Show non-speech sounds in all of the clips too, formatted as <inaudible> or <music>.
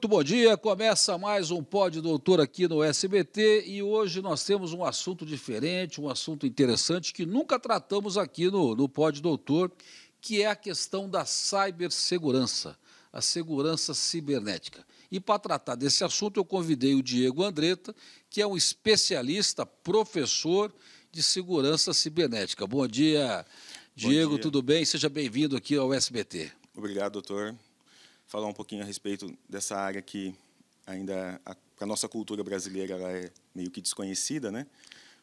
Muito bom dia. Começa mais um Pod Doutor aqui no SBT e hoje nós temos um assunto diferente, um assunto interessante que nunca tratamos aqui no, no Pod Doutor, que é a questão da cibersegurança, a segurança cibernética. E para tratar desse assunto, eu convidei o Diego Andretta, que é um especialista, professor de segurança cibernética. Bom dia, Diego, bom dia. tudo bem? Seja bem-vindo aqui ao SBT. Obrigado, doutor falar um pouquinho a respeito dessa área que ainda para a nossa cultura brasileira ela é meio que desconhecida, né?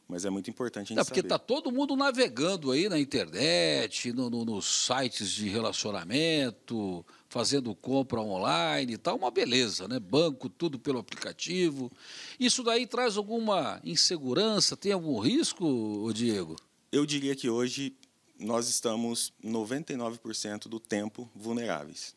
Mas é muito importante a gente é, porque está todo mundo navegando aí na internet, no, no, nos sites de relacionamento, fazendo compra online e tal, uma beleza, né? Banco, tudo pelo aplicativo. Isso daí traz alguma insegurança, tem algum risco, Diego? Eu diria que hoje nós estamos 99% do tempo vulneráveis.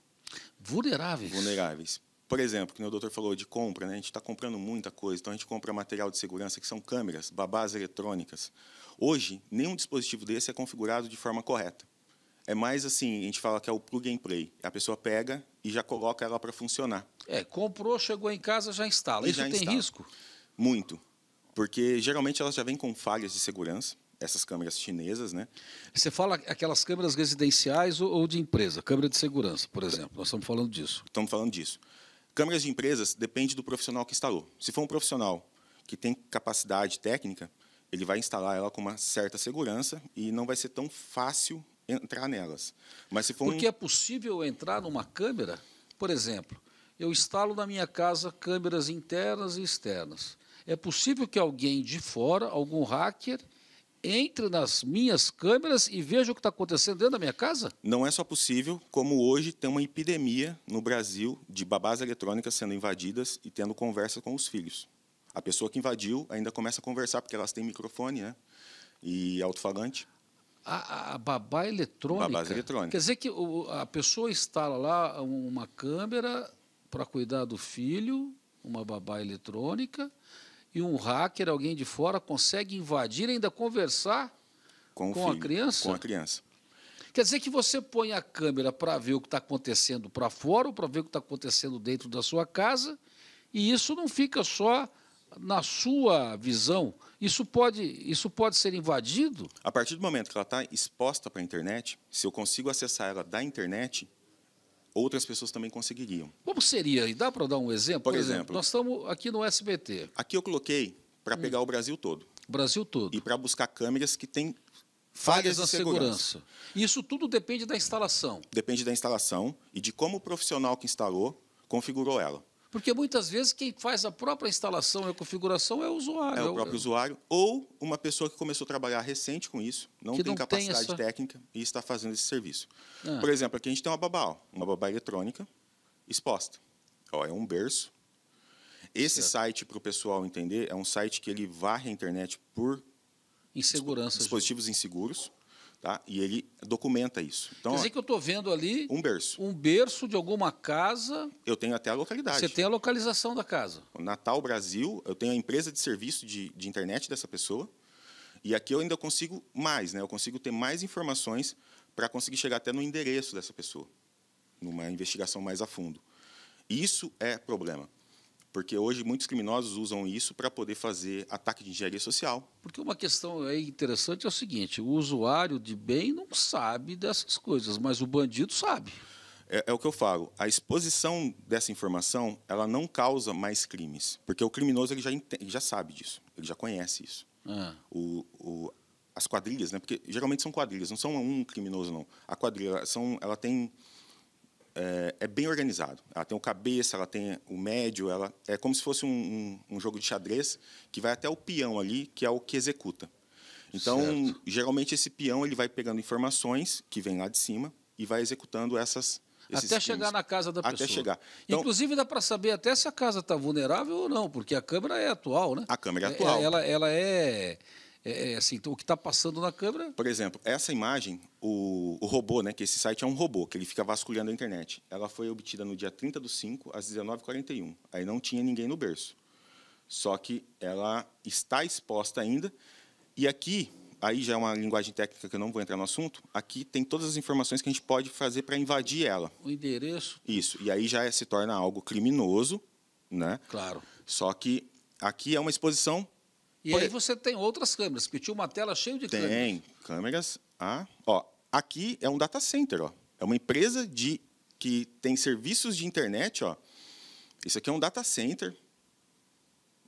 Vulneráveis. Vulneráveis. Por exemplo, que o doutor falou de compra, né? a gente está comprando muita coisa, então a gente compra material de segurança, que são câmeras, babás eletrônicas. Hoje, nenhum dispositivo desse é configurado de forma correta. É mais assim, a gente fala que é o plug and play. A pessoa pega e já coloca ela para funcionar. É, comprou, chegou em casa, já instala. E Isso já tem instala. risco? Muito. Porque geralmente elas já vêm com falhas de segurança essas câmeras chinesas, né? Você fala aquelas câmeras residenciais ou de empresa, câmera de segurança, por exemplo. Nós estamos falando disso. Estamos falando disso. Câmeras de empresas depende do profissional que instalou. Se for um profissional que tem capacidade técnica, ele vai instalar ela com uma certa segurança e não vai ser tão fácil entrar nelas. Mas se for Porque um... é possível entrar numa câmera, por exemplo, eu instalo na minha casa câmeras internas e externas. É possível que alguém de fora, algum hacker, entre nas minhas câmeras e veja o que está acontecendo dentro da minha casa? Não é só possível, como hoje tem uma epidemia no Brasil de babás eletrônicas sendo invadidas e tendo conversa com os filhos. A pessoa que invadiu ainda começa a conversar, porque elas têm microfone né? e alto-falante. A, a, babá eletrônica. Babás eletrônica. Quer dizer que o, a pessoa instala lá uma câmera para cuidar do filho, uma babá eletrônica, e um hacker, alguém de fora, consegue invadir e ainda conversar com, com filho, a criança? Com a criança. Quer dizer que você põe a câmera para ver o que está acontecendo para fora ou para ver o que está acontecendo dentro da sua casa, e isso não fica só na sua visão. Isso pode, isso pode ser invadido? A partir do momento que ela está exposta para a internet, se eu consigo acessar ela da internet, outras pessoas também conseguiriam. Como seria? E dá para dar um exemplo? Por, Por exemplo, exemplo, nós estamos aqui no SBT. Aqui eu coloquei para hum. pegar o Brasil todo. Brasil todo. E para buscar câmeras que têm falhas de na segurança. segurança. Isso tudo depende da instalação. Depende da instalação e de como o profissional que instalou configurou ela. Porque muitas vezes quem faz a própria instalação e a configuração é o usuário. É o é próprio é usuário ou uma pessoa que começou a trabalhar recente com isso, não que tem não capacidade tem essa... técnica e está fazendo esse serviço. É. Por exemplo, aqui a gente tem uma babá, uma babá eletrônica exposta. Ó, é um berço. Esse certo. site, para o pessoal entender, é um site que ele varre a internet por insegurança, né? dispositivos inseguros. Tá? E ele documenta isso. Então, Quer dizer que eu estou vendo ali um berço. Um berço de alguma casa. Eu tenho até a localidade. Você tem a localização da casa. Natal Brasil, eu tenho a empresa de serviço de, de internet dessa pessoa. E aqui eu ainda consigo mais, né? Eu consigo ter mais informações para conseguir chegar até no endereço dessa pessoa, numa investigação mais a fundo. Isso é problema. Porque hoje muitos criminosos usam isso para poder fazer ataque de engenharia social. Porque uma questão aí interessante é o seguinte: o usuário de bem não sabe dessas coisas, mas o bandido sabe. É, é, o que eu falo. A exposição dessa informação, ela não causa mais crimes, porque o criminoso ele já, ele já sabe disso, ele já conhece isso. Ah. O, o, as quadrilhas, né? Porque geralmente são quadrilhas, não são um criminoso não. A quadrilha, são, ela tem é, é, bem organizado. Ela tem o cabeça, ela tem o médio, ela é como se fosse um, um, um jogo de xadrez que vai até o peão ali, que é o que executa. Então, certo. geralmente esse peão ele vai pegando informações que vem lá de cima e vai executando essas até chegar na casa da até pessoa. Até chegar. Então, Inclusive dá para saber até se a casa está vulnerável ou não, porque a câmera é atual, né? A câmera é, é atual. Ela, ela é é, é, assim, então, o que está passando na câmera. Por exemplo, essa imagem, o, o, robô, né, que esse site é um robô, que ele fica vasculhando a internet, ela foi obtida no dia 30 do 5 às 19h41. Aí não tinha ninguém no berço. Só que ela está exposta ainda. E aqui, aí já é uma linguagem técnica que eu não vou entrar no assunto, aqui tem todas as informações que a gente pode fazer para invadir ela. O endereço? Isso. E aí já é, se torna algo criminoso, né? Claro. Só que aqui é uma exposição e Por aí você tem outras câmeras, porque tinha uma tela cheia de tem câmeras. Tem, câmeras. Ah, ó, aqui é um data center, ó. É uma empresa de que tem serviços de internet, ó. Isso aqui é um data center.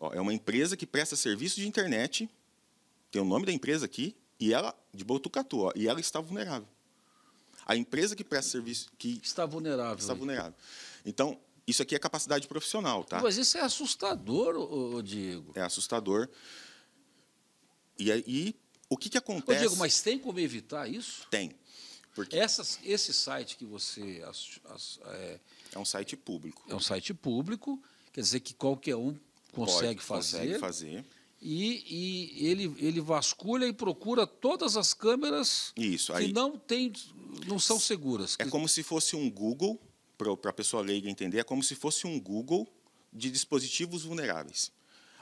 Ó, é uma empresa que presta serviços de internet. Tem o nome da empresa aqui e ela de Botucatu, ó, e ela está vulnerável. A empresa que presta serviço que está vulnerável. Está vulnerável. Então, isso aqui é capacidade profissional, tá? Mas isso é assustador, Diego. É assustador. E aí, o que, que acontece? Ô Diego, mas tem como evitar isso? Tem. Porque... Essas, esse site que você. As, as, é, é, um site público. É um site público, quer dizer que qualquer um consegue Pode, fazer. Consegue fazer. E, e, ele, ele vasculha e procura todas as câmeras Isso, aí, que não, tem, não são seguras. É como se fosse um Google, para a pessoa leiga entender, é como se fosse um Google de dispositivos vulneráveis.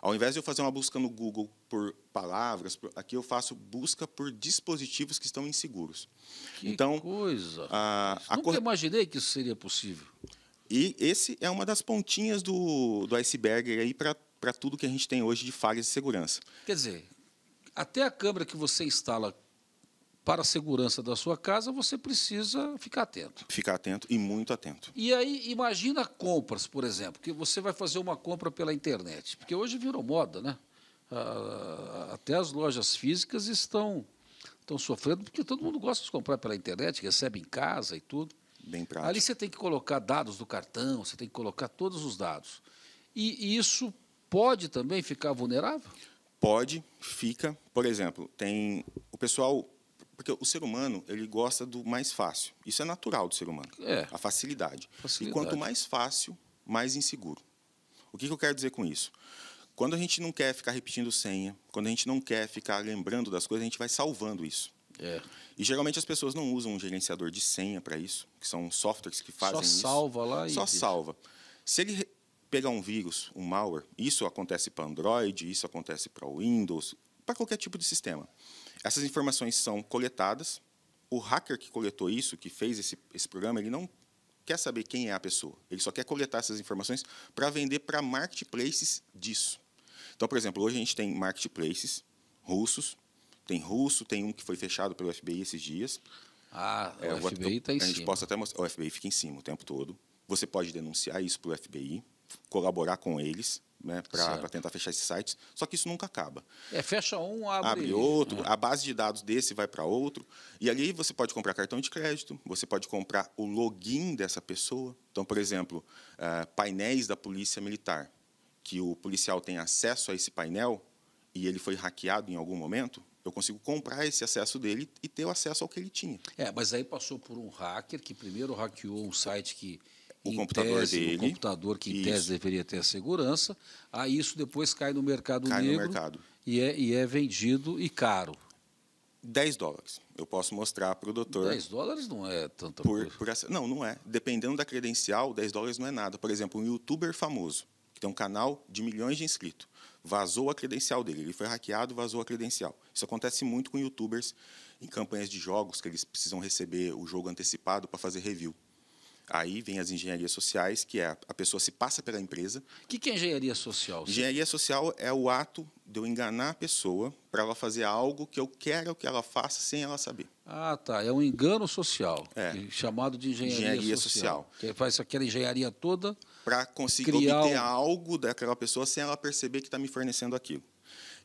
Ao invés de eu fazer uma busca no Google por palavras, aqui eu faço busca por dispositivos que estão inseguros. Que então, coisa! A, a Nunca cor... imaginei que isso seria possível. E esse é uma das pontinhas do, do iceberg aí para tudo que a gente tem hoje de falhas de segurança. Quer dizer, até a câmera que você instala para a segurança da sua casa, você precisa ficar atento. Ficar atento e muito atento. E aí, imagina compras, por exemplo, que você vai fazer uma compra pela internet, porque hoje virou moda, né? Ah, até as lojas físicas estão, estão sofrendo, porque todo mundo gosta de comprar pela internet, recebe em casa e tudo. Bem prático. Ali você tem que colocar dados do cartão, você tem que colocar todos os dados. E, e isso pode também ficar vulnerável? Pode, fica. Por exemplo, tem o pessoal porque o ser humano, ele gosta do mais fácil. Isso é natural do ser humano. É. A facilidade. facilidade. E quanto mais fácil, mais inseguro. O que, que eu quero dizer com isso? Quando a gente não quer ficar repetindo senha, quando a gente não quer ficar lembrando das coisas, a gente vai salvando isso. É. E geralmente as pessoas não usam um gerenciador de senha para isso, que são softwares que fazem isso. Só salva lá. Só salva. Se ele pegar um vírus, um malware, isso acontece para Android, isso acontece para Windows, para qualquer tipo de sistema. Essas informações são coletadas. O hacker que coletou isso, que fez esse, esse programa, ele não quer saber quem é a pessoa. Ele só quer coletar essas informações para vender para marketplaces disso. Então, por exemplo, hoje a gente tem marketplaces russos. Tem russo, tem um que foi fechado pelo FBI esses dias. Ah, é, o FBI está em a gente possa até mostrar, o FBI fica em cima o tempo todo. Você pode denunciar isso para o FBI, colaborar com eles né, para tentar fechar esses sites. Só que isso nunca acaba. É, fecha um, abre, abre outro. Ah. A base de dados desse vai para outro. E ali você pode comprar cartão de crédito, você pode comprar o login dessa pessoa. Então, por exemplo, uh, painéis da polícia militar, que o policial tem acesso a esse painel e ele foi hackeado em algum momento, eu consigo comprar esse acesso dele e ter o acesso ao que ele tinha. É, mas aí passou por um hacker que primeiro hackeou um site que o computador tese, dele. O computador que, em tese, deveria ter a segurança. Aí isso depois cai no mercado cai negro. No mercado. E, é, e é vendido e caro. 10 dólares. Eu posso mostrar para o doutor. 10 dólares não é tanta por, coisa. Por essa, não, não é. Dependendo da credencial, 10 dólares não é nada. Por exemplo, um youtuber famoso, que tem um canal de milhões de inscritos, vazou a credencial dele. Ele foi hackeado, vazou a credencial. Isso acontece muito com youtubers em campanhas de jogos, que eles precisam receber o jogo antecipado para fazer review. Aí vem as engenharias sociais, que é a pessoa se passa pela empresa. O que, que é engenharia social? Engenharia social é o ato de eu enganar a pessoa para ela fazer algo que eu quero que ela faça sem ela saber. Ah, tá. É um engano social, é. chamado de engenharia, engenharia social. social. Que faz aquela engenharia toda para conseguir obter um... algo daquela pessoa sem ela perceber que está me fornecendo aquilo.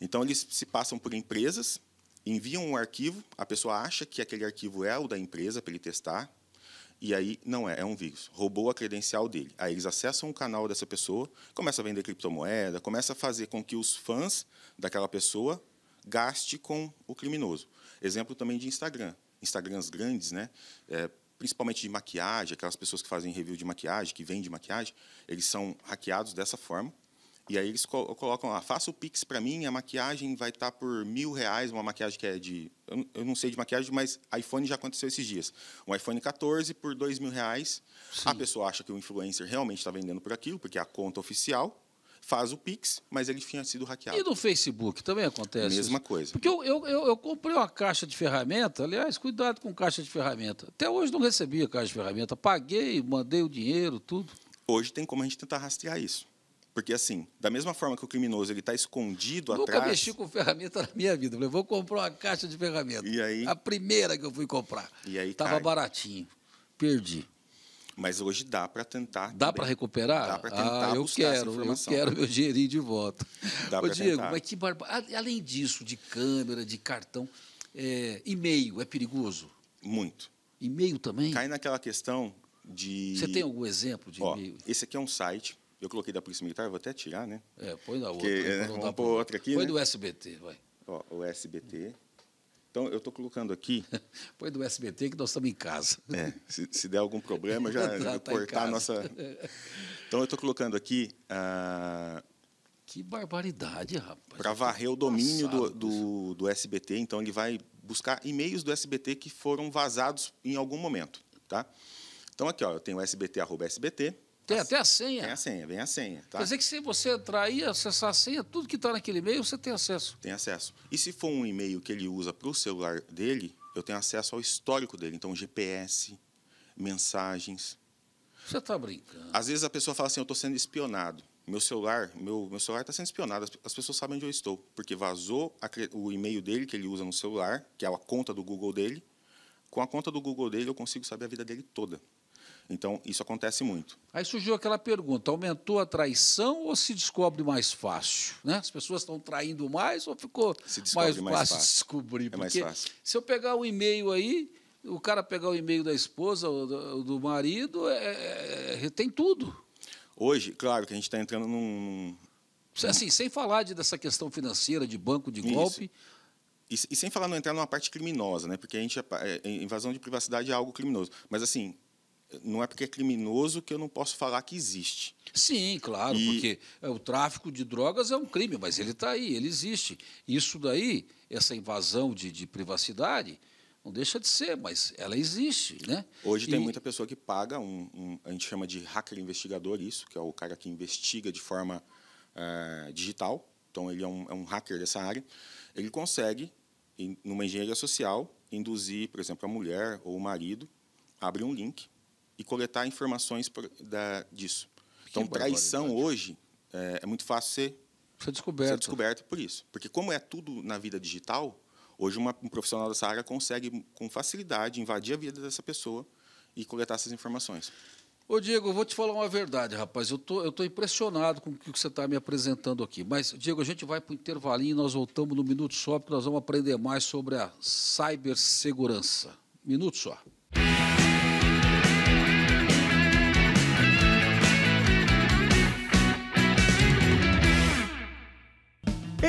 Então, eles se passam por empresas, enviam um arquivo, a pessoa acha que aquele arquivo é o da empresa para ele testar, e aí, não é, é um vírus. Roubou a credencial dele. Aí eles acessam o canal dessa pessoa, começa a vender criptomoeda, começa a fazer com que os fãs daquela pessoa gaste com o criminoso. Exemplo também de Instagram. Instagrams grandes, né? É, principalmente de maquiagem, aquelas pessoas que fazem review de maquiagem, que vendem maquiagem, eles são hackeados dessa forma. E aí eles colocam lá, faça o Pix para mim, a maquiagem vai estar tá por mil reais, uma maquiagem que é de... Eu não sei de maquiagem, mas iPhone já aconteceu esses dias. Um iPhone 14 por dois mil reais. Sim. A pessoa acha que o influencer realmente está vendendo por aquilo, porque é a conta oficial, faz o Pix, mas ele tinha sido hackeado. E no Facebook também acontece? Mesma isso. coisa. Porque eu, eu, eu, comprei uma caixa de ferramenta, aliás, cuidado com caixa de ferramenta. Até hoje não recebi a caixa de ferramenta. Paguei, mandei o dinheiro, tudo. Hoje tem como a gente tentar rastrear isso. Porque, assim, da mesma forma que o criminoso ele está escondido Nunca atrás... Nunca mexi com ferramenta na minha vida. Eu falei, vou comprar uma caixa de ferramenta. E aí... A primeira que eu fui comprar. E aí Estava baratinho. Perdi. Mas hoje dá para tentar. Dá para recuperar? Dá para tentar ah, eu quero, Eu quero meu dinheirinho de volta. <laughs> Dá Ô, Diego, tentar. mas que barbaridade. Além disso, de câmera, de cartão, é, e-mail é perigoso? Muito. E-mail também? Cai naquela questão de... Você tem algum exemplo de e-mail? Esse aqui é um site eu coloquei da Polícia Militar, vou até tirar, né? É, põe da outra. né? Vamos pôr outra aqui. Põe né? do SBT, vai. Ó, o SBT. Então, eu estou colocando aqui. <laughs> Põe do SBT que nós estamos em casa. É, se, se, der algum problema, já, tá, <laughs> já tá cortar a nossa. <laughs> Então, eu estou colocando aqui. Ah, que barbaridade, rapaz. Para varrer o domínio do, do, né? do, SBT. Então, ele vai buscar e-mails do SBT que foram vazados em algum momento. Tá? Então, aqui, ó, eu tenho arroba SBT, tem até a senha. Tem a senha, vem a senha. Tá? Quer dizer que se você entrar aí, acessar a senha, tudo que está naquele e-mail, você tem acesso. Tem acesso. E se for um e-mail que ele usa para o celular dele, eu tenho acesso ao histórico dele. Então, GPS, mensagens. Você está brincando. Às vezes a pessoa fala assim, eu estou sendo espionado. Meu celular meu, meu celular está sendo espionado. As pessoas sabem onde eu estou. Porque vazou a, o e-mail dele que ele usa no celular, que é a conta do Google dele. Com a conta do Google dele, eu consigo saber a vida dele toda. Então, isso acontece muito. Aí surgiu aquela pergunta: aumentou a traição ou se descobre mais fácil? Né? As pessoas estão traindo mais ou ficou mais, mais, fácil descobrir? É mais fácil. Se eu pegar um e-mail aí, o cara pegar o e-mail da esposa ou do, do marido, é, é, é, tem tudo. Hoje, claro que a gente está entrando num. É assim, sem falar de, dessa questão financeira, de banco, de golpe. Isso. E, e, sem falar não entrar numa parte criminosa, né? Porque a gente é invasão de privacidade é algo criminoso. Mas assim, não é porque é criminoso que eu não posso falar que existe. Sim, claro, e... porque é, o tráfico de drogas é um crime, mas ele está aí, ele existe. Isso daí, essa invasão de, de, privacidade, não deixa de ser, mas ela existe. Né? Hoje e... tem muita pessoa que paga, um, um, a gente chama de hacker investigador isso, que é o cara que investiga de forma é, digital, então ele é um, é um hacker dessa área, ele consegue, em, numa engenharia social, induzir, por exemplo, a mulher ou o marido, abre um link, e coletar informações por, da, disso. Então, traição hoje é, é, muito fácil ser, ser, descoberto. ser descoberto por isso. Porque, como é tudo na vida digital, hoje uma, um profissional dessa área consegue, com facilidade, invadir a vida dessa pessoa e coletar essas informações. Ô, Diego, eu vou te falar uma verdade, rapaz. Eu tô, eu tô impressionado com o que você está me apresentando aqui. Mas, Diego, a gente vai para o intervalinho e nós voltamos no Minuto Só, porque nós vamos aprender mais sobre a cibersegurança. Minuto só.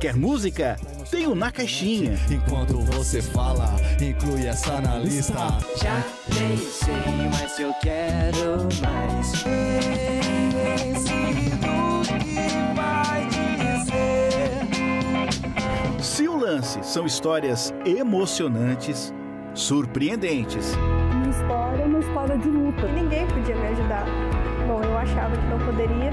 Quer música? Tem Na Caixinha. Enquanto você fala, inclui essa na lista. Já nem sei, mas eu quero mais. Esse que vai dizer. Se o lance são histórias emocionantes, surpreendentes. Uma história é uma história de luta. Ninguém podia me ajudar. Bom, eu achava que não poderia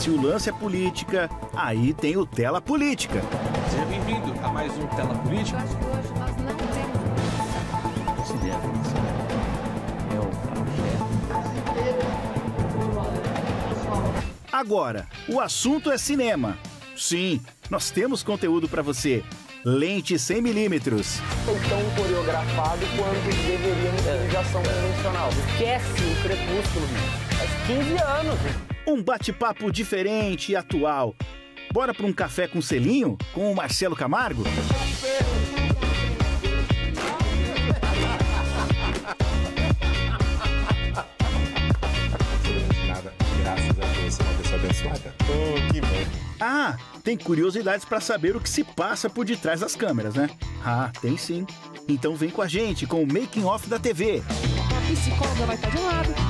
Se o lance é política, aí tem o Tela Política. Seja bem-vindo a mais um Tela Política. É Agora, o assunto é cinema. Sim, nós temos conteúdo para você. Lente 100 milímetros. Tão coreografado quanto deveria em ligação convencional. É. Esquece o crepúsculo, meu. 15 anos. Um bate-papo diferente e atual. Bora para um café com selinho com o Marcelo Camargo? Nada, graças a Deus, é uma pessoa abençoada. Oh, que bom. Ah, tem curiosidades para saber o que se passa por detrás das câmeras, né? Ah, tem sim. Então vem com a gente com o Making Off da TV. A psicóloga vai estar de lado,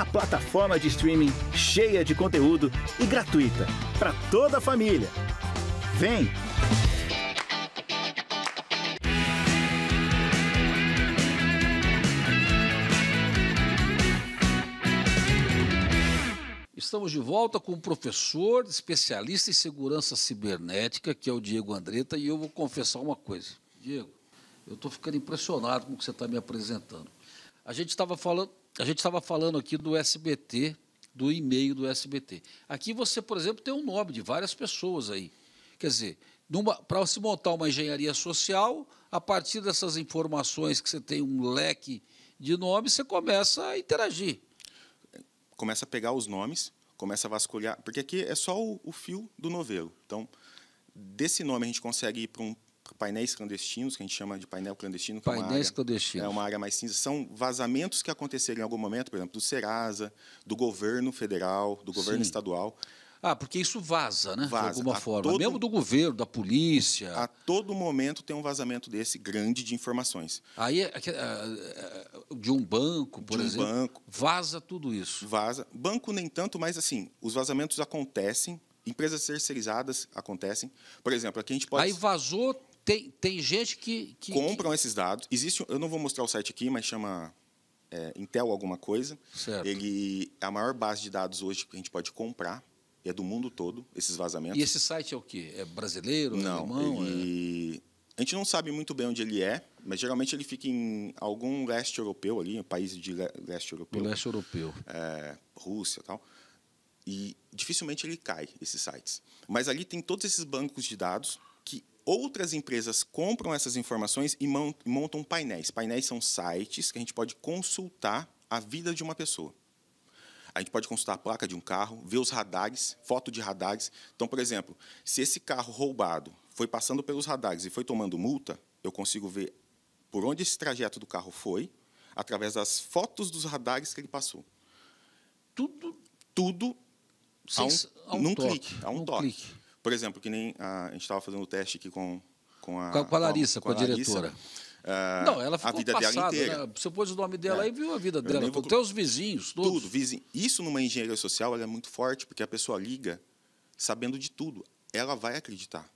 a plataforma de streaming cheia de conteúdo e gratuita para toda a família. Vem! Estamos de volta com o professor, especialista em segurança cibernética, que é o Diego Andretta, e eu vou confessar uma coisa. Diego, eu estou ficando impressionado com o que você está me apresentando. A gente estava falando a gente estava falando aqui do SBT, do e-mail do SBT. Aqui você, por exemplo, tem o um nome de várias pessoas aí. Quer dizer, para se montar uma engenharia social, a partir dessas informações que você tem um leque de nomes, você começa a interagir. Começa a pegar os nomes, começa a vasculhar, porque aqui é só o, o fio do novelo. Então, desse nome a gente consegue ir para um painéis clandestinos, que a gente chama de painel clandestino. É painéis é área, clandestinos. É uma área mais cinza. São vazamentos que aconteceram em algum momento, por exemplo, do Serasa, do governo federal, do governo Sim. estadual. Ah, porque isso vaza, né? Vaza. De alguma a forma. Todo, Mesmo do governo, da polícia. A todo momento tem um vazamento desse grande de informações. Aí, é é, de um banco, por de um exemplo. banco. Vaza tudo isso. Vaza. Banco nem tanto, mas assim, os vazamentos acontecem. Empresas terceirizadas acontecem. Por exemplo, aqui a gente pode. Aí vazou tem, tem gente que, que Compram que... esses dados. Existe, eu não vou mostrar o site aqui, mas chama é, Intel alguma coisa. Certo. Ele a maior base de dados hoje que a gente pode comprar. É do mundo todo, esses vazamentos. E esse site é o quê? É brasileiro? É não, é alemão? Ele... É... A gente não sabe muito bem onde ele é, mas geralmente ele fica em algum leste europeu ali, um país de leste europeu. leste europeu. É, Rússia e tal. E dificilmente ele cai, esses sites. Mas ali tem todos esses bancos de dados que outras empresas compram essas informações e montam painéis. Painéis são sites que a gente pode consultar a vida de uma pessoa. A gente pode consultar a placa de um carro, ver os radares, foto de radares. Então, por exemplo, se esse carro roubado foi passando pelos radares e foi tomando multa, eu consigo ver por onde esse trajeto do carro foi através das fotos dos radares que ele passou. Tudo, tudo Sim, a um, a um num toque, clique, a um, um toque. Clique. Por exemplo, que nem a, a gente estava fazendo o teste aqui com, com a... Com a Larissa, com a, com a diretora. Ah, não, ela ficou a vida passada, dela inteira. Né? Você pôs o nome dela é. e viu a vida dela, vou... até os vizinhos, todos. Tudo, vizinho. Isso numa engenharia social é muito forte, porque a pessoa liga sabendo de tudo. Ela vai acreditar.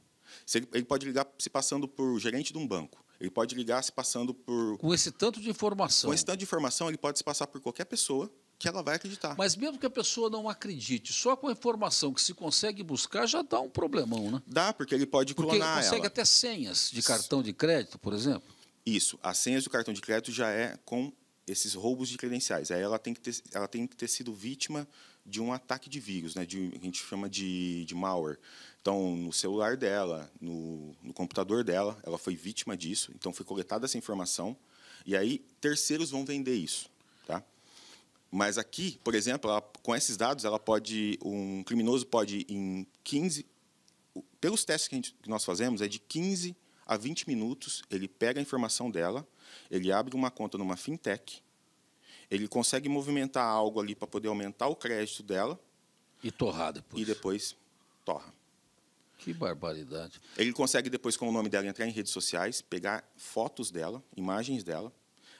Ele, ele pode ligar se passando por gerente de um banco. Ele pode ligar se passando por. Com esse tanto de informação. Com esse tanto de informação, ele pode se passar por qualquer pessoa que ela vai acreditar. Mas mesmo que a pessoa não acredite, só com a informação que se consegue buscar já dá um problemão, né? Dá, porque ele pode porque clonar ela. consegue até senhas de cartão de crédito, por exemplo. Isso, as senhas do cartão de crédito já é com esses roubos de credenciais. Aí ela tem que ter, ela tem que ter sido vítima de um ataque de vírus, né? De, a gente chama de, de malware. Então, no celular dela, no, no computador dela, ela foi vítima disso. Então, foi coletada essa informação. E aí, terceiros vão vender isso. Tá? Mas aqui, por exemplo, ela, com esses dados, ela pode um criminoso pode em 15 pelos testes que, gente, que, nós fazemos é de 15 a 20 minutos ele pega a informação dela, ele abre uma conta numa fintech, ele consegue movimentar algo ali para poder aumentar o crédito dela e torrar depois. E depois torra. Que barbaridade. Ele consegue depois com o nome dela entrar em redes sociais, pegar fotos dela, imagens dela.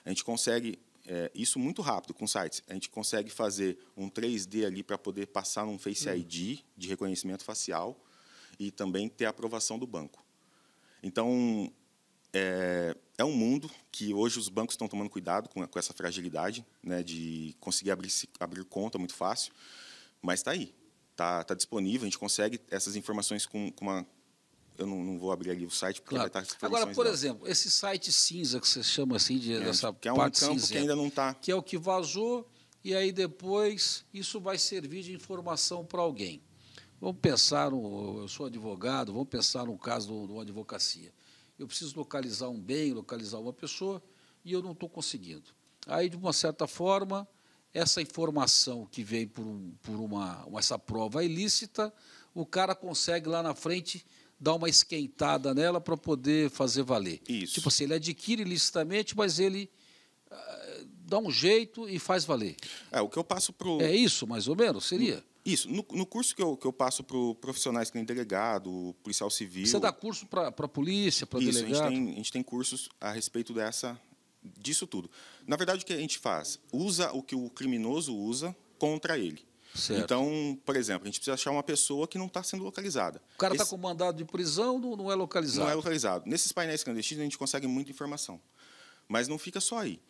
A gente consegue é, isso muito rápido com sites. A gente consegue fazer um 3D ali para poder passar num Face uhum. ID de reconhecimento facial e também ter a aprovação do banco. Então, é, é um mundo que hoje os bancos estão tomando cuidado com, com essa fragilidade né, de conseguir abrir, abrir conta muito fácil, mas está aí, está tá disponível, a gente consegue essas informações com, com uma eu não, não, vou abrir ali o site porque claro. vai estar Agora, por exemplo, esse site cinza que você chama assim de, é, dessa que é um parte campo que ainda não está, que é o que vazou e aí depois isso vai servir de informação para alguém. Vamos pensar, eu sou advogado, vamos pensar no caso de uma advocacia. Eu preciso localizar um bem, localizar uma pessoa e eu não estou conseguindo. Aí, de uma certa forma, essa informação que vem por, um, por uma, essa prova ilícita, o cara consegue lá na frente dá uma esquentada nela para poder fazer valer. Isso. Tipo assim, ele adquire ilicitamente, mas ele ah, dá um jeito e faz valer. É, o que eu passo para É isso, mais ou menos, seria? Isso. No, no curso que eu, que eu passo para profissionais que nem delegado, policial civil... Você dá curso para a polícia, para delegado? Isso, a gente, tem, a gente tem cursos a respeito dessa, disso tudo. Na verdade, o que a gente faz? Usa o que o criminoso usa contra ele. Certo. Então, por exemplo, a gente precisa achar uma pessoa que não está sendo localizada. O cara está Esse... com mandado de prisão, não, não é localizado? Não é localizado. Nesses painéis clandestinos, a gente consegue muita informação. Mas não fica só aí.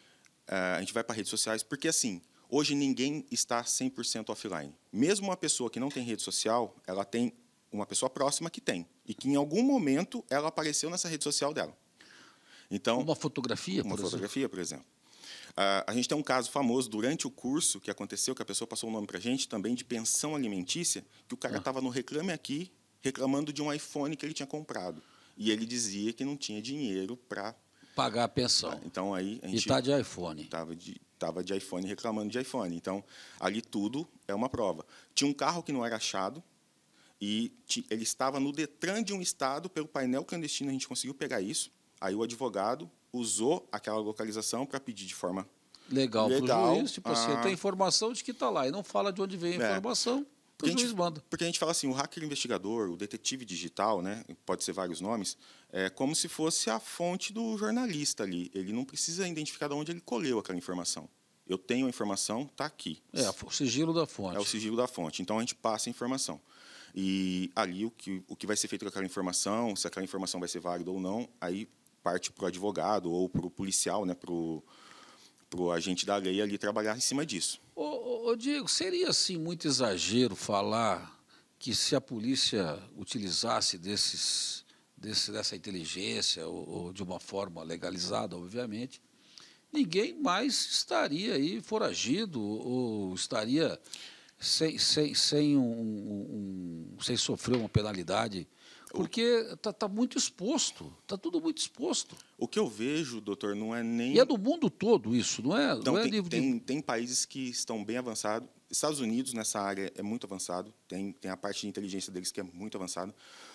Uh, a gente vai para redes sociais, porque assim, hoje ninguém está 100% offline. Mesmo uma pessoa que não tem rede social, ela tem uma pessoa próxima que tem. E que em algum momento ela apareceu nessa rede social dela. Então, uma fotografia, uma por fotografia, exemplo. por exemplo. Ah, a gente tem um caso famoso durante o curso que aconteceu, que a pessoa passou o um nome para a gente também, de pensão alimentícia, que o cara estava ah. no Reclame Aqui reclamando de um iPhone que ele tinha comprado. E ele dizia que não tinha dinheiro para pagar a pensão. Ah, então aí a gente e está de iPhone. estava de tava de iPhone reclamando de iPhone. Então ali tudo é uma prova. Tinha um carro que não era achado e ele estava no Detran de um estado pelo painel clandestino a gente conseguiu pegar isso. Aí o advogado usou aquela localização para pedir de forma legal, legal para o juiz. Tipo a... assim, ah, tem informação de que está lá e não fala de onde veio a é. informação. Porque o gente, juiz manda. Porque a gente fala assim, o hacker investigador, o detetive digital, né, pode ser vários nomes, é como se fosse a fonte do jornalista ali. Ele não precisa identificar de onde ele colheu aquela informação. Eu tenho a informação, está aqui. É, o sigilo da fonte. É o sigilo da fonte. Então a gente passa a informação. E ali o que, o que vai ser feito com aquela informação, se aquela informação vai ser válida ou não, aí parte para o advogado ou para o policial, né, para o agente da lei ali trabalhar em cima disso. Ô, ô, ô, Diego, seria assim muito exagero falar que se a polícia utilizasse desses, desse, dessa inteligência ou, ou de uma forma legalizada, obviamente, ninguém mais estaria aí foragido ou estaria sem, sem, sem, um, um, sem sofrer uma penalidade porque está tá muito exposto, está tudo muito exposto. O que eu vejo, doutor, não é nem. E é do mundo todo isso, não é? Então, não é tem, de... tem, tem países que estão bem avançados. Estados Unidos, nessa área, é muito avançado, tem, tem a parte de inteligência deles que é muito avançada.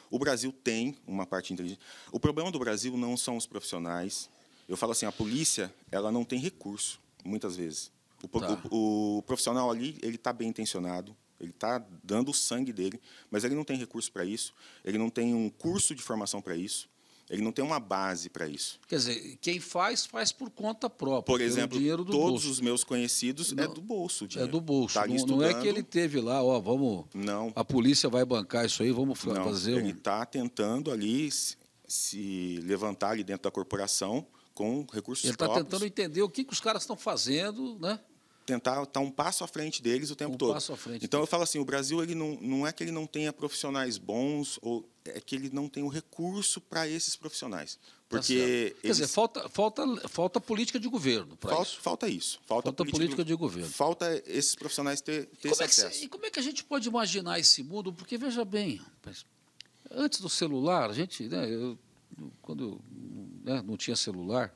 O Brasil tem uma parte de inteligência. O problema do Brasil não são os profissionais. Eu falo assim, a polícia, ela não tem recurso, muitas vezes. O, tá. o, o profissional ali, ele está bem intencionado, ele está dando o sangue dele, mas ele não tem recurso para isso, ele não tem um curso de formação para isso, ele não tem uma base para isso. Quer dizer, quem faz, faz por conta própria. Por exemplo, todos bolso. os meus conhecidos é não, é do bolso. É do bolso. Tá não, não, é que ele teve lá, ó, vamos. Não. A polícia vai bancar isso aí, vamos não, fazer. Ele está um... Tá tentando ali se, levantar ali dentro da corporação com recursos ele tá próprios. Ele está tentando entender o que, que os caras estão fazendo, né? tentar estar tá um passo à frente deles o tempo um todo. Passo à frente então eu falo assim, o Brasil ele não, não é que ele não tenha profissionais bons ou é que ele não tem o recurso para esses profissionais, tá porque tá eles... quer dizer falta falta falta política de governo para isso. Falta isso, falta, falta política, política, de governo. Falta esses profissionais ter, ter é esse é acesso. e como é que a gente pode imaginar esse mundo? Porque veja bem, antes do celular a gente, né, eu, quando né, não tinha celular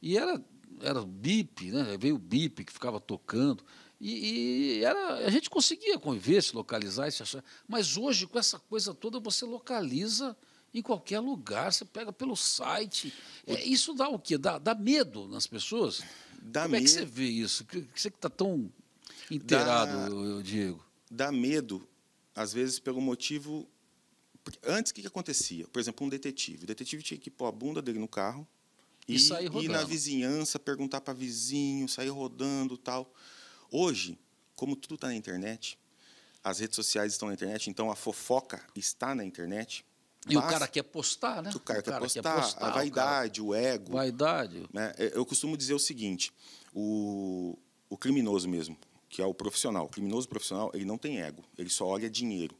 e era era bip, né? veio o bip que ficava tocando. E, e, era, a gente conseguia conviver, se localizar, se achar. Mas hoje, com essa coisa toda, você localiza em qualquer lugar, você pega pelo site. É, isso dá o quê? Dá, dá medo nas pessoas? Dá Como medo. é que você vê isso? Você que está tão inteirado, dá, Diego. Dá medo, às vezes, pelo motivo. Antes, o que, que acontecia? Por exemplo, um detetive. O detetive tinha que pôr a bunda dele no carro, e, sair rodando. E na vizinhança, perguntar para vizinho, sair rodando tal. Hoje, como tudo está na internet, as redes sociais estão na internet, então a fofoca está na internet. E basta... o cara quer postar, né? O cara, o quer, postar, quer, postar, a vaidade, o, cara... o ego. Vaidade. Né? Eu costumo dizer o seguinte: o, o criminoso mesmo, que é o profissional, o criminoso profissional, ele não tem ego, ele só olha dinheiro.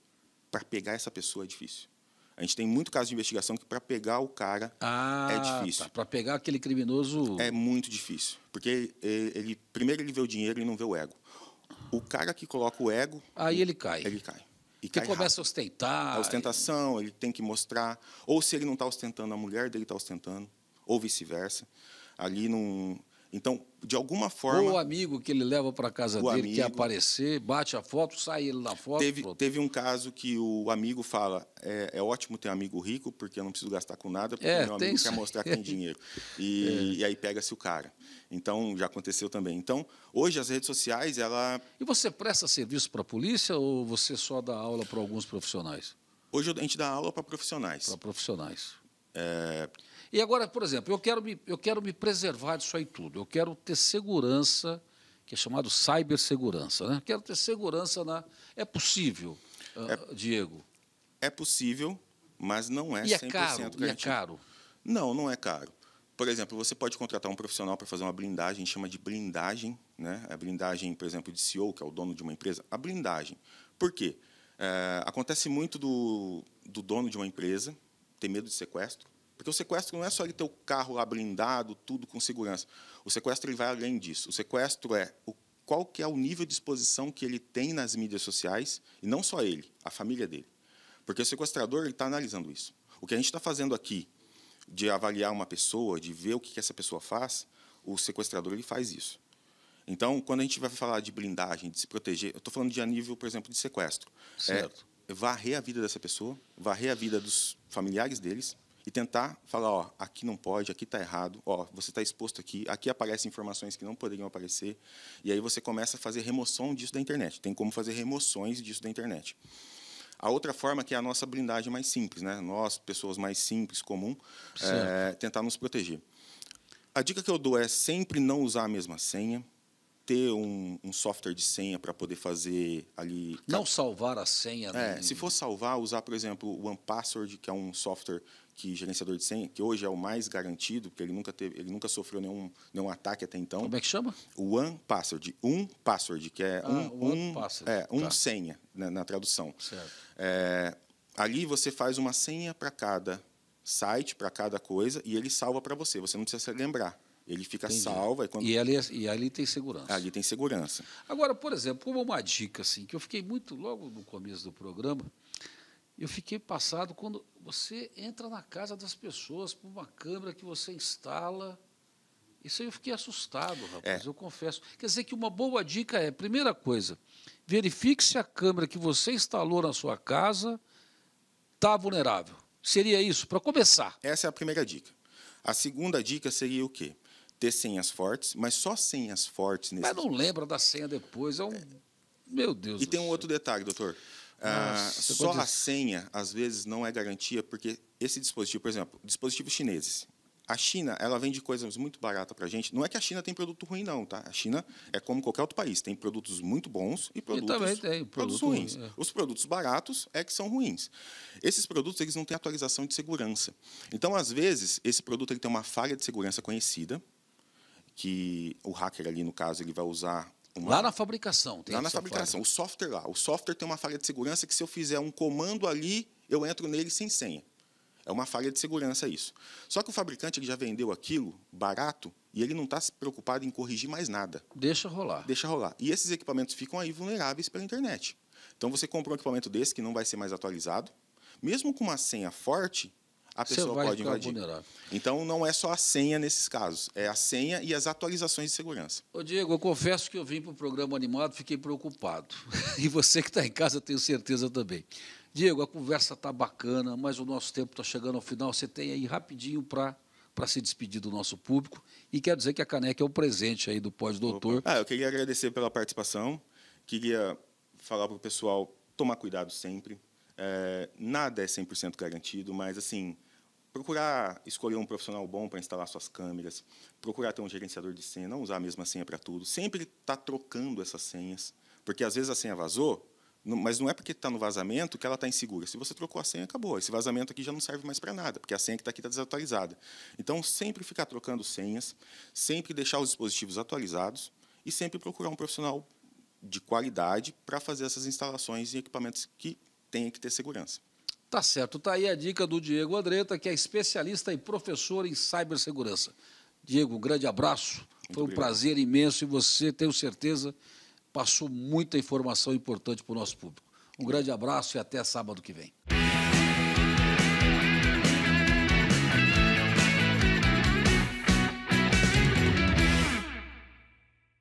Para pegar essa pessoa é difícil. A gente tem muito caso de investigação que para pegar o cara ah, é tá. difícil. Tá. Para pegar aquele criminoso é muito difícil, porque ele, ele, primeiro ele vê o dinheiro e não vê o ego. O cara que coloca o ego, aí ele cai. Ele cai. E que começa rápido. a ostentar. A ostentação, ele tem que mostrar. Ou se ele não está ostentando, a mulher dele está ostentando, ou vice-versa. Ali não. Num então, de alguma forma. Ou o amigo que ele leva para casa dele, amigo, quer aparecer, bate a foto, sai ele na foto. Teve, teve um caso que o amigo fala: é, é, ótimo ter um amigo rico, porque eu não preciso gastar com nada, porque é, meu amigo quer mostrar que tem dinheiro. <laughs> E, é. e aí pega-se o cara. Então, já aconteceu também. Então, hoje as redes sociais, ela. E você presta serviço para a polícia ou você só dá aula para alguns profissionais? Hoje a gente dá aula para profissionais. Para profissionais. É, e agora, por exemplo, eu quero me, eu quero me preservar disso aí tudo. Eu quero ter segurança, que é chamado cibersegurança. Né? Quero ter segurança na. É possível, ah, é, Diego? É possível, mas não é e 100% é caro, é caro? Não, não é caro. Por exemplo, você pode contratar um profissional para fazer uma blindagem, chama de blindagem, né? A é blindagem, por exemplo, de CEO, que é o dono de uma empresa, a blindagem. Por quê? É, acontece muito do, do dono de uma empresa ter medo de sequestro, porque o sequestro não é só ele ter o carro lá blindado, tudo com segurança. O sequestro ele vai além disso. O sequestro é o, qual que é o nível de exposição que ele tem nas mídias sociais, e não só ele, a família dele. Porque o sequestrador está analisando isso. O que a gente está fazendo aqui, de avaliar uma pessoa, de ver o que, que essa pessoa faz, o sequestrador ele faz isso. Então, quando a gente vai falar de blindagem, de se proteger, eu estou falando de a nível, por exemplo, de sequestro. É certo. É varrer a vida dessa pessoa, varrer a vida dos familiares deles, e tentar falar, ó, aqui não pode, aqui está errado, ó, você está exposto aqui, aqui aparecem informações que não poderiam aparecer, e aí você começa a fazer remoção disso da internet. Tem como fazer remoções disso da internet. A outra forma que é a nossa blindagem mais simples, né? Nós, pessoas mais simples, comum, é, tentar nos proteger. A dica que eu dou é sempre não usar a mesma senha, ter um, um software de senha para poder fazer ali. Não salvar a senha. É, se for salvar, usar, por exemplo, o OnePassword, que é um software que gerenciador de senha, que hoje é o mais garantido, porque ele nunca, teve, ele nunca sofreu nenhum, nenhum ataque até então. Como é que chama? O One Password, um password, que é ah, um, um, é, um tá. senha na, né, na tradução. É, ali você faz uma senha para cada site, para cada coisa, e ele salva para você. Você não precisa se lembrar. Ele fica Entendi. salvo. E, quando... e, ali, é, e ali tem segurança. Ali tem segurança. Agora, por exemplo, como uma dica, assim, que eu fiquei muito logo no começo do programa, eu fiquei passado quando você entra na casa das pessoas por uma câmera que você instala. Isso aí eu fiquei assustado, rapaz, é. eu confesso. Quer dizer que uma boa dica é, primeira coisa, verifique se a câmera que você instalou na sua casa está vulnerável. Seria isso, para começar. Essa é a primeira dica. A segunda dica seria o quê? Ter senhas fortes, mas só senhas fortes nesse. Mas não momento. lembra da senha depois, é um. É. Meu Deus. E tem um outro detalhe, doutor. Ah, só a senha, às vezes, não é garantia, porque esse dispositivo, por exemplo, dispositivos chineses. A China, ela vende coisas muito baratas para a gente. Não é que a China tem produto ruim, não, tá? A China é como qualquer outro país, tem produtos muito bons e produtos, e tem, produto produtos ruins. Ruim, é. Os produtos baratos é que são ruins. Esses produtos, eles não têm atualização de segurança. Então, às vezes, esse produto ele tem uma falha de segurança conhecida, que o hacker ali, no caso, ele vai usar uma... Lá na fabricação. Tem lá na fabricação, o software lá. O software tem uma falha de segurança que se eu fizer um comando ali, eu entro nele sem senha. É uma falha de segurança isso. Só que o fabricante ele já vendeu aquilo barato e ele não está se preocupado em corrigir mais nada. Deixa rolar. Deixa rolar. E esses equipamentos ficam aí vulneráveis pela internet. Então você comprou um equipamento desse que não vai ser mais atualizado. Mesmo com uma senha forte, a pessoa pode invadir. Vulnerável. Então, não é só a senha nesses casos, é a senha e as atualizações de segurança. Ô Diego, eu confesso que eu vim para o programa animado fiquei preocupado. <laughs> E você que está em casa, tenho certeza também. Diego, a conversa está bacana, mas o nosso tempo está chegando ao final. Você tem aí rapidinho para para se despedir do nosso público. E quero dizer que a caneca é um presente aí do pós-doutor. Ah, eu queria agradecer pela participação, queria falar para o pessoal tomar cuidado sempre. É, nada é 100% garantido, mas assim, procurar escolher um profissional bom para instalar suas câmeras, procurar ter um gerenciador de senha, não usar a mesma senha para tudo, sempre estar tá trocando essas senhas, porque às vezes a senha vazou, mas não é porque está no vazamento que ela está insegura. Se você trocou a senha, acabou. Esse vazamento aqui já não serve mais para nada, porque a senha que está aqui está desatualizada. Então, sempre ficar trocando senhas, sempre deixar os dispositivos atualizados e sempre procurar um profissional de qualidade para fazer essas instalações em equipamentos que tenha que ter segurança. Tá certo, tá aí a dica do Diego Andreta, que é especialista e professor em cibersegurança. Diego, um grande abraço. Foi um prazer imenso e você, tenho certeza, passou muita informação importante para o nosso público. Um grande abraço e até sábado que vem.